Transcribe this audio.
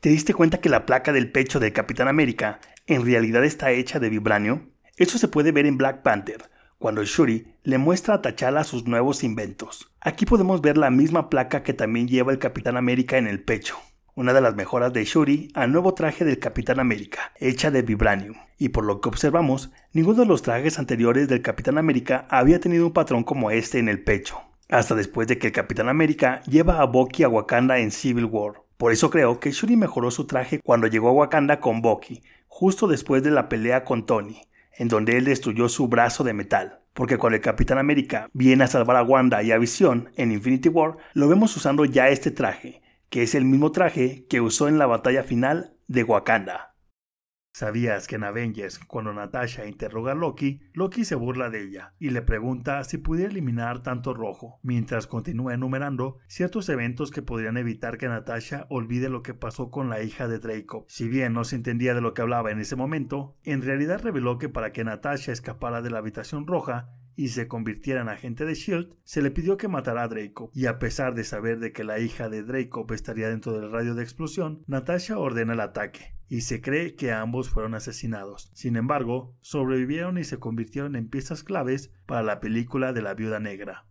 ¿Te diste cuenta que la placa del pecho del Capitán América en realidad está hecha de vibranio? Eso se puede ver en Black Panther, cuando Shuri le muestra a T'Challa sus nuevos inventos. Aquí podemos ver la misma placa que también lleva el Capitán América en el pecho. Una de las mejoras de Shuri al nuevo traje del Capitán América, hecha de vibranio. Y por lo que observamos, ninguno de los trajes anteriores del Capitán América había tenido un patrón como este en el pecho. Hasta después de que el Capitán América lleva a Bucky a Wakanda en Civil War. Por eso creo que Shuri mejoró su traje cuando llegó a Wakanda con Bucky, justo después de la pelea con Tony, en donde él destruyó su brazo de metal. Porque cuando el Capitán América viene a salvar a Wanda y a Vision en Infinity War, lo vemos usando ya este traje, que es el mismo traje que usó en la batalla final de Wakanda. ¿Sabías que en Avengers, cuando Natasha interroga a Loki, Loki se burla de ella y le pregunta si pudiera eliminar tanto rojo, mientras continúa enumerando ciertos eventos que podrían evitar que Natasha olvide lo que pasó con la hija de Draco? Si bien no se entendía de lo que hablaba en ese momento, en realidad reveló que para que Natasha escapara de la habitación roja, y se convirtiera en agente de SHIELD, se le pidió que matara a Draco, y a pesar de saber de que la hija de Draco estaría dentro del radio de explosión, Natasha ordena el ataque, y se cree que ambos fueron asesinados. Sin embargo, sobrevivieron y se convirtieron en piezas claves para la película de la viuda negra.